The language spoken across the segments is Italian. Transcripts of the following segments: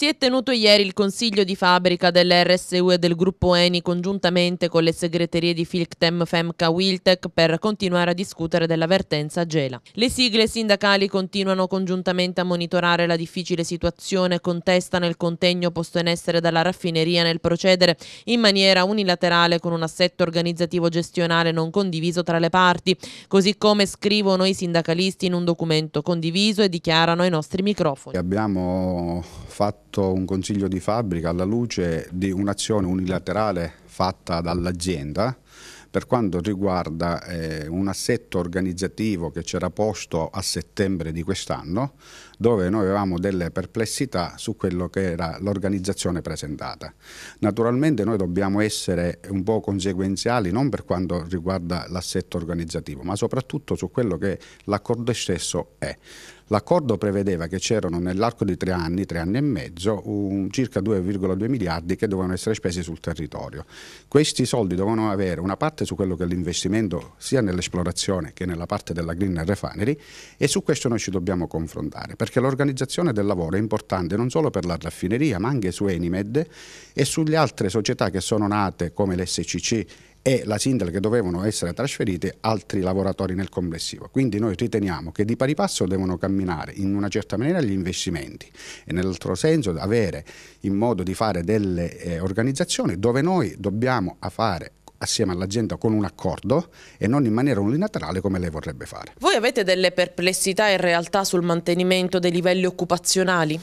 Si è tenuto ieri il consiglio di fabbrica dell'RSU e del gruppo ENI congiuntamente con le segreterie di Filctem, Femca, Wiltec per continuare a discutere dell'avvertenza Gela. Le sigle sindacali continuano congiuntamente a monitorare la difficile situazione, contestano il contegno posto in essere dalla raffineria nel procedere in maniera unilaterale con un assetto organizzativo gestionale non condiviso tra le parti, così come scrivono i sindacalisti in un documento condiviso e dichiarano ai nostri microfoni. Abbiamo fatto fatto un consiglio di fabbrica alla luce di un'azione unilaterale fatta dall'azienda per quanto riguarda eh, un assetto organizzativo che c'era posto a settembre di quest'anno, dove noi avevamo delle perplessità su quello che era l'organizzazione presentata. Naturalmente noi dobbiamo essere un po' conseguenziali non per quanto riguarda l'assetto organizzativo, ma soprattutto su quello che l'accordo stesso è. L'accordo prevedeva che c'erano nell'arco di tre anni, tre anni e mezzo, un, circa 2,2 miliardi che dovevano essere spesi sul territorio. Questi soldi dovevano avere una parte su quello che è l'investimento sia nell'esplorazione che nella parte della Green Refinery e su questo noi ci dobbiamo confrontare perché l'organizzazione del lavoro è importante non solo per la raffineria ma anche su Enimed e sulle altre società che sono nate come l'SCC e la Sindel che dovevano essere trasferite altri lavoratori nel complessivo. Quindi noi riteniamo che di pari passo devono camminare in una certa maniera gli investimenti e nell'altro senso avere in modo di fare delle eh, organizzazioni dove noi dobbiamo fare assieme all'azienda con un accordo e non in maniera unilaterale come lei vorrebbe fare. Voi avete delle perplessità in realtà sul mantenimento dei livelli occupazionali?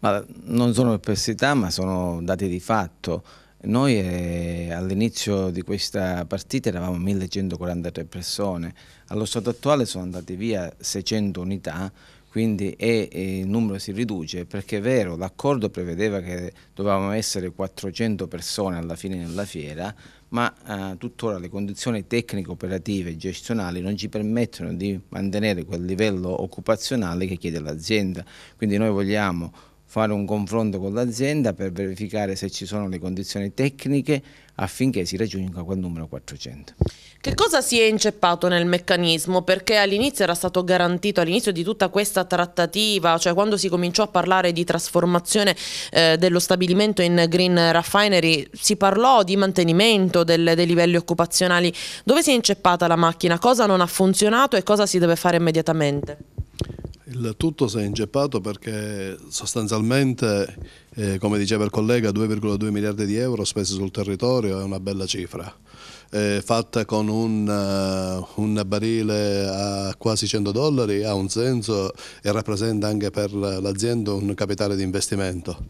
Ma non sono perplessità ma sono dati di fatto. Noi eh, all'inizio di questa partita eravamo 1143 persone, allo stato attuale sono andate via 600 unità, quindi e, e eh, il numero si riduce perché è vero, l'accordo prevedeva che dovevamo essere 400 persone alla fine della fiera, ma eh, tuttora le condizioni tecnico operative e gestionali non ci permettono di mantenere quel livello occupazionale che chiede l'azienda, quindi noi vogliamo fare un confronto con l'azienda per verificare se ci sono le condizioni tecniche affinché si raggiunga quel numero 400. Che cosa si è inceppato nel meccanismo? Perché all'inizio era stato garantito, all'inizio di tutta questa trattativa, cioè quando si cominciò a parlare di trasformazione eh, dello stabilimento in green refinery, si parlò di mantenimento del, dei livelli occupazionali. Dove si è inceppata la macchina? Cosa non ha funzionato e cosa si deve fare immediatamente? Il tutto si è ingeppato perché sostanzialmente, eh, come diceva il collega, 2,2 miliardi di euro spesi sul territorio è una bella cifra. Eh, fatta con un, uh, un, barile a quasi 100 dollari ha un senso e rappresenta anche per l'azienda un capitale di investimento.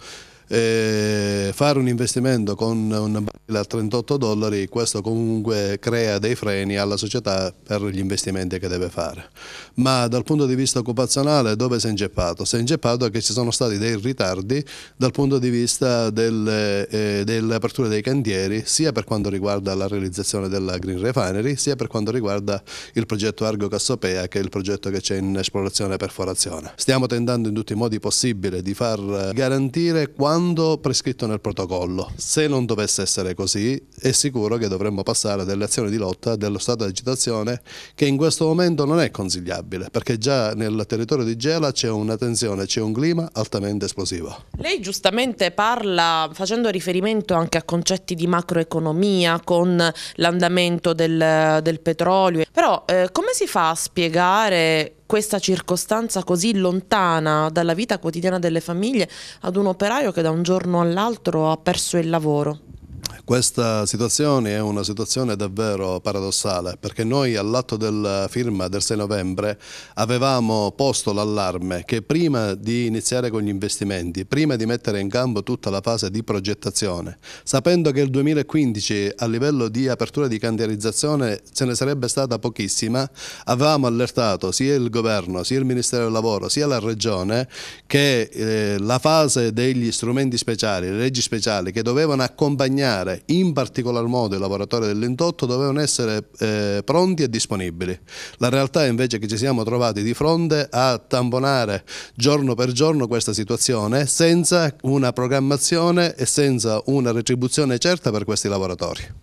Eh, eh, fare un investimento con un barile a 38 dollari, questo comunque crea dei freni alla società per gli investimenti che deve fare. Ma dal punto di vista occupazionale dove si è ingeppato? Si è ingeppato che ci sono stati dei ritardi dal punto di vista del, eh, dell'apertura dei cantieri, sia per quanto riguarda la realizzazione della Green Refinery, sia per quanto riguarda il progetto Argo Cassopea, che è il progetto che c'è in esplorazione e perforazione. Stiamo tentando in tutti i modi possibili di far eh, garantire quando prescritto nel nel protocollo. Se non dovesse essere così, è sicuro che dovremmo passare a delle azioni di lotta dello stato di agitazione che in questo momento non è consigliabile, perché già nel territorio di Gela c'è una tensione, c'è un clima altamente esplosivo. Lei giustamente parla facendo riferimento anche a concetti di macroeconomia con l'andamento del, del, petrolio, però eh, come si fa a spiegare questa circostanza così lontana dalla vita quotidiana delle famiglie ad un operaio che da un giorno all'altro ha perso il lavoro? Eh, questa situazione è una situazione davvero paradossale perché noi all'atto della firma del 6 novembre avevamo posto l'allarme che prima di iniziare con gli investimenti, prima di mettere in campo tutta la fase di progettazione, sapendo che il 2015 a livello di apertura di candelizzazione ce ne sarebbe stata pochissima, avevamo allertato sia il governo, sia il Ministero del Lavoro, sia la Regione che eh, la fase degli strumenti speciali, le leggi speciali che dovevano accompagnare lavoratori, in particolar modo i lavoratori dell'indotto, dovevano essere eh, pronti e disponibili. La realtà è invece che ci siamo trovati di fronte a tamponare giorno per giorno questa situazione senza una programmazione e senza una retribuzione certa per questi lavoratori.